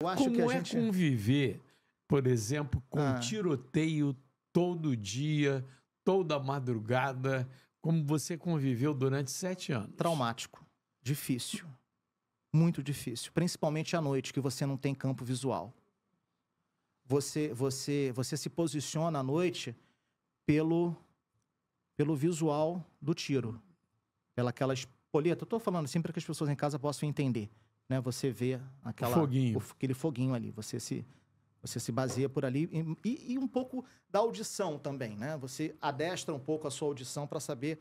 Eu acho Como que a é gente... conviver, por exemplo, com ah. tiroteio todo dia, toda madrugada, como você conviveu durante sete anos? Traumático, difícil, muito difícil, principalmente à noite, que você não tem campo visual. Você, você, você se posiciona à noite pelo, pelo visual do tiro, pela aquela espoleta. Eu estou falando assim para que as pessoas em casa possam entender né, você vê aquela, foguinho. O, aquele foguinho ali. Você se, você se baseia por ali e, e, e, um pouco da audição também, né? Você adestra um pouco a sua audição para saber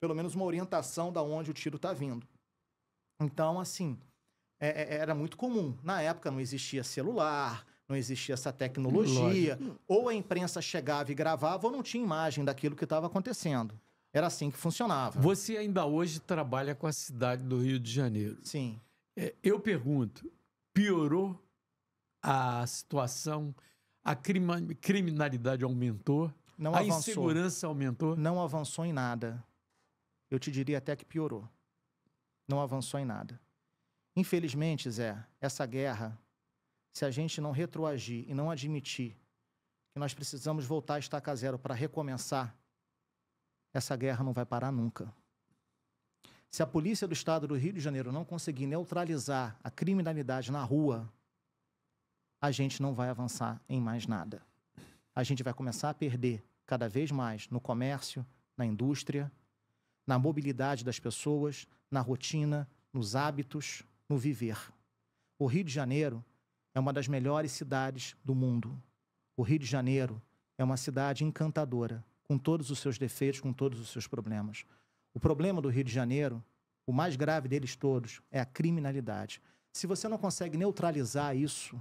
pelo menos uma orientação da onde o tiro está vindo. Então, assim, é, é, era muito comum. Na época não existia celular, não existia essa tecnologia, Lógico. ou a imprensa chegava e gravava, ou não tinha imagem daquilo que estava acontecendo. Era assim que funcionava. Você ainda hoje trabalha com a cidade do Rio de Janeiro. Sim. É, eu pergunto, piorou a situação? A criminalidade aumentou? Não a avançou. insegurança aumentou? Não avançou em nada. Eu te diria até que piorou. Não avançou em nada. Infelizmente, Zé, essa guerra, se a gente não retroagir e não admitir que nós precisamos voltar a estaca zero para recomeçar, essa guerra não vai parar nunca. Se a polícia do estado do Rio de Janeiro não conseguir neutralizar a criminalidade na rua, a gente não vai avançar em mais nada. A gente vai começar a perder cada vez mais no comércio, na indústria, na mobilidade das pessoas, na rotina, nos hábitos, no viver. O Rio de Janeiro é uma das melhores cidades do mundo. O Rio de Janeiro é uma cidade encantadora, com todos os seus defeitos, com todos os seus problemas. O problema do Rio de Janeiro, o mais grave deles todos, é a criminalidade. Se você não consegue neutralizar isso,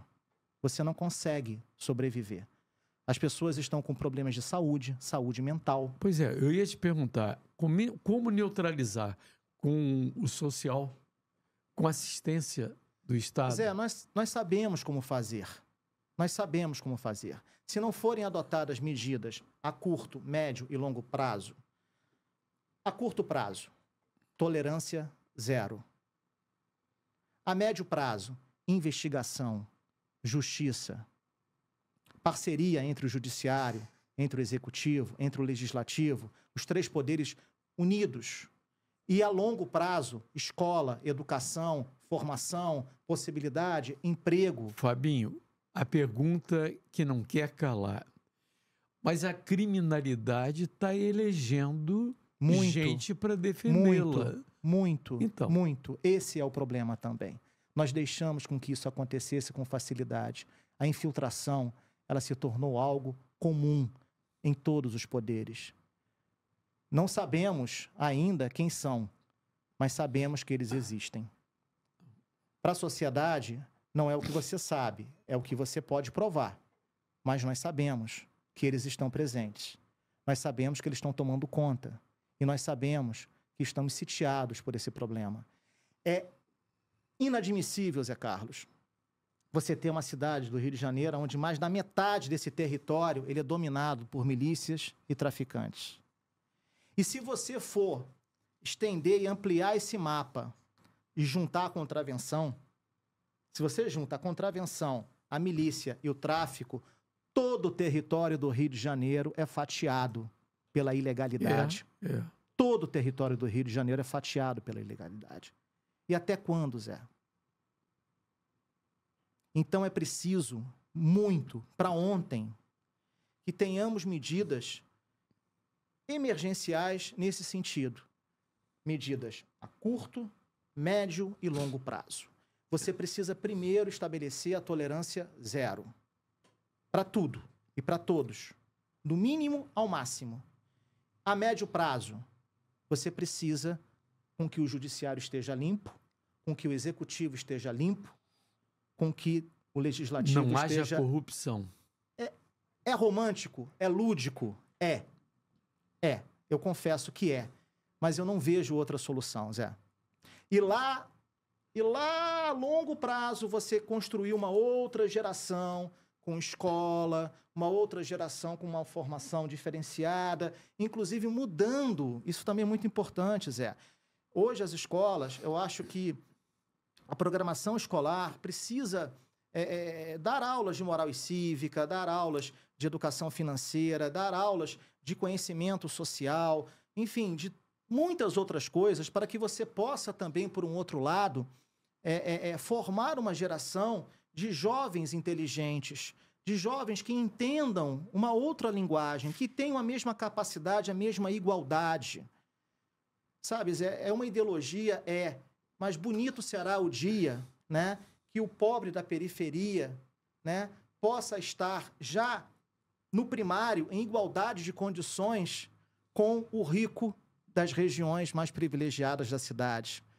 você não consegue sobreviver. As pessoas estão com problemas de saúde, saúde mental. Pois é, eu ia te perguntar como, como neutralizar com o social, com assistência do Estado? Pois é, nós, nós sabemos como fazer. Nós sabemos como fazer. Se não forem adotadas medidas a curto, médio e longo prazo, a curto prazo, tolerância zero. A médio prazo, investigação, justiça, parceria entre o judiciário, entre o executivo, entre o legislativo, os três poderes unidos. E a longo prazo, escola, educação, formação, possibilidade, emprego. Fabinho, a pergunta que não quer calar. Mas a criminalidade está elegendo muito, gente para defendê-la. Muito, muito, então. muito. Esse é o problema também. Nós deixamos com que isso acontecesse com facilidade. A infiltração, ela se tornou algo comum em todos os poderes. Não sabemos ainda quem são, mas sabemos que eles existem. Para a sociedade, não é o que você sabe, é o que você pode provar. Mas nós sabemos que eles estão presentes. Nós sabemos que eles estão tomando conta. E nós sabemos que estamos sitiados por esse problema. É inadmissível, Zé Carlos, você ter uma cidade do Rio de Janeiro onde mais da metade desse território ele é dominado por milícias e traficantes. E se você for estender e ampliar esse mapa e juntar a contravenção, se você junta a contravenção, a milícia e o tráfico, todo o território do Rio de Janeiro é fatiado pela é, ilegalidade. É, é. Todo o território do Rio de Janeiro é fatiado pela ilegalidade. E até quando, Zé? Então é preciso muito para ontem que tenhamos medidas emergenciais nesse sentido. Medidas a curto, médio e longo prazo. Você precisa primeiro estabelecer a tolerância zero para tudo e para todos, do mínimo ao máximo. A médio prazo, você precisa com que o judiciário esteja limpo, com que o executivo esteja limpo, com que o legislativo Não esteja... Não haja corrupção. É, é romântico? É lúdico? É. É. Eu confesso que é. Mas eu não vejo outra solução, Zé. E lá, e lá a longo prazo, você construir uma outra geração com escola, uma outra geração com uma formação diferenciada, inclusive mudando. Isso também é muito importante, Zé. Hoje as escolas, eu acho que a programação escolar precisa é, é, é, dar aulas de moral e cívica, dar aulas de educação financeira, dar aulas de conhecimento social, enfim, de muitas outras coisas, para que você possa também, por um outro lado, é, é, é formar uma geração de jovens inteligentes, de jovens que entendam uma outra linguagem, que tenham a mesma capacidade, a mesma igualdade. Sabes, é, é uma ideologia, é, mas bonito será o dia, né, que o pobre da periferia, né, possa estar já no primário em igualdade de condições com o rico das regiões mais privilegiadas da cidade.